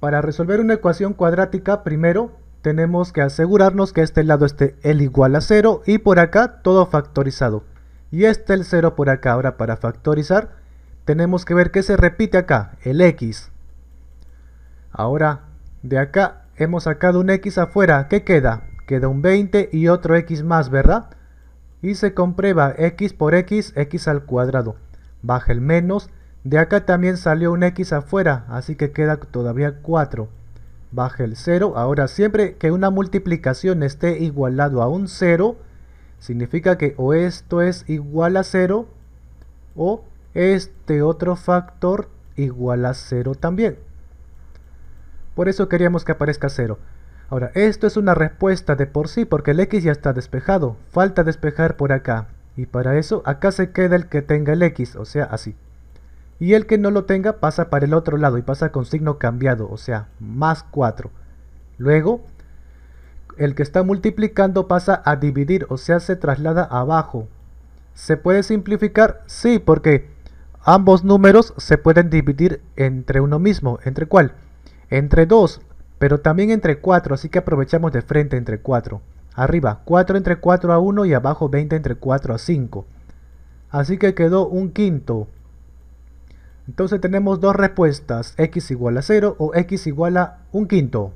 Para resolver una ecuación cuadrática, primero tenemos que asegurarnos que este lado esté el igual a 0 y por acá todo factorizado. Y este el 0 por acá. Ahora para factorizar tenemos que ver qué se repite acá, el X. Ahora de acá hemos sacado un X afuera. ¿Qué queda? Queda un 20 y otro X más, ¿verdad? Y se comprueba X por X, X al cuadrado. Baja el menos de acá también salió un X afuera, así que queda todavía 4. Baje el 0. Ahora, siempre que una multiplicación esté igualado a un 0, significa que o esto es igual a 0 o este otro factor igual a 0 también. Por eso queríamos que aparezca 0. Ahora, esto es una respuesta de por sí porque el x ya está despejado. Falta despejar por acá. Y para eso, acá se queda el que tenga el x, o sea, así. Y el que no lo tenga pasa para el otro lado y pasa con signo cambiado, o sea, más 4. Luego, el que está multiplicando pasa a dividir, o sea, se traslada abajo. ¿Se puede simplificar? Sí, porque ambos números se pueden dividir entre uno mismo. ¿Entre cuál? Entre 2, pero también entre 4, así que aprovechamos de frente entre 4. Arriba, 4 entre 4 a 1 y abajo 20 entre 4 a 5. Así que quedó un quinto. Entonces tenemos dos respuestas, x igual a 0 o x igual a 1 quinto.